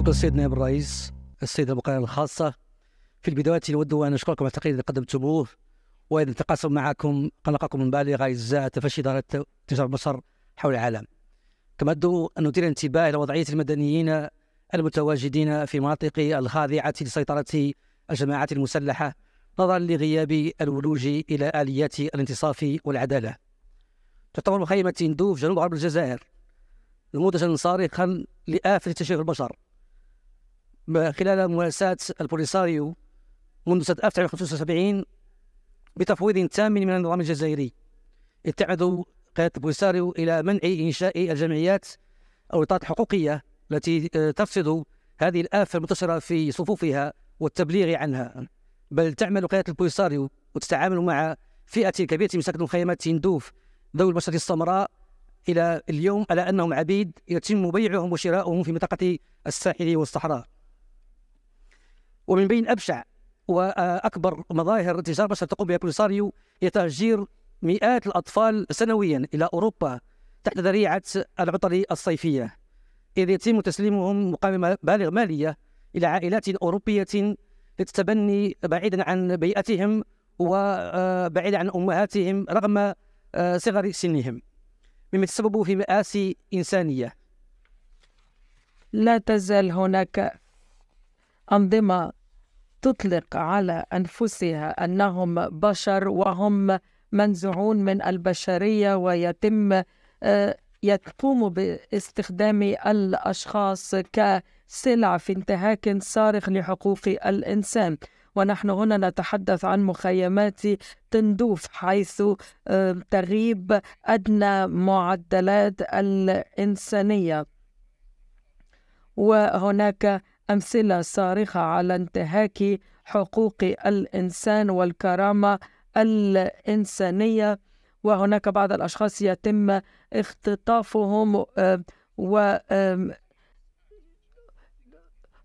شكرا السيد نائب الرئيس السيد المقرر الخاصة في البداية نود أن أشكركم على التقرير الذي قدمتموه وإذا تقاسم معكم قلقكم البالغ إزاء تفشي دارة تجار مصر حول العالم كما أدو أن ندير انتباه إلى وضعية المدنيين المتواجدين في مناطق الخاضعة لسيطرة الجماعات المسلحة نظرا لغياب الولوج إلى آليات الانتصاف والعدالة تعتبر مخيمة تندوف جنوب غرب الجزائر نموذجا صارخا لآفة تشريف البشر خلال مواساة البوليساريو منذ سنة 1975 بتفويض تام من النظام الجزائري اتعدوا قيادة البوليساريو إلى منع إنشاء الجمعيات أو الإطارات الحقوقية التي آه، تفسد هذه الآفة المنتشرة في صفوفها والتبليغ عنها بل تعمل قيادة البوليساريو وتتعامل مع فئة كبيرة من سكن مخيمات تندوف ذوي البشرة السمراء إلى اليوم على أنهم عبيد يتم بيعهم وشراؤهم في منطقة الساحل والصحراء ومن بين أبشع وأكبر مظاهر تجار بشر تقوم بها بوليساريو هي تهجير مئات الأطفال سنويا إلى أوروبا تحت ذريعة العطل الصيفية إذ يتم تسليمهم مقابل مبالغ مالية إلى عائلات أوروبية للتبني بعيدا عن بيئتهم وبعيدا آه، عن أمهاتهم رغم آه، صغر سنهم مما تسبب في مآسي إنسانية لا تزال هناك أنظمة تطلق على انفسها انهم بشر وهم منزوعون من البشريه ويتم آه، يقوم باستخدام الاشخاص كسلع في انتهاك صارخ لحقوق الانسان ونحن هنا نتحدث عن مخيمات تندوف حيث آه، تغيب ادنى معدلات الانسانيه وهناك أمثلة صارخة على انتهاك حقوق الإنسان والكرامة الإنسانية وهناك بعض الأشخاص يتم اختطافهم آه، و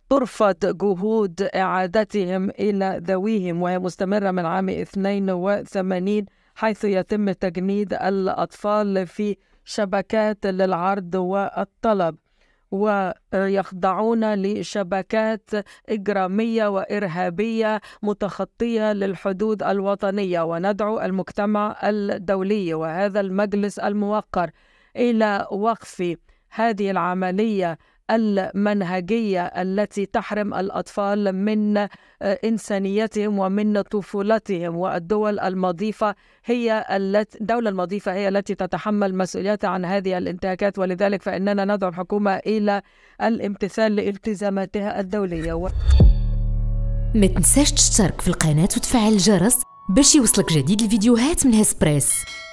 ترفض جهود إعادتهم إلى ذويهم وهي مستمرة من عام 82 حيث يتم تجنيد الأطفال في شبكات للعرض والطلب ويخضعون لشبكات إجرامية وإرهابية متخطية للحدود الوطنية وندعو المجتمع الدولي وهذا المجلس الموقر إلى وقف هذه العملية المنهجيه التي تحرم الاطفال من آه، انسانيتهم ومن طفولتهم والدول المضيفه هي التي الدوله المضيفه هي التي تتحمل مسؤوليتها عن هذه الانتهاكات ولذلك فاننا ندعو الحكومه الى الامتثال لالتزاماتها الدوليه و... ما تنساش تشترك في القناه وتفعل الجرس باش يوصلك جديد الفيديوهات من هسبريس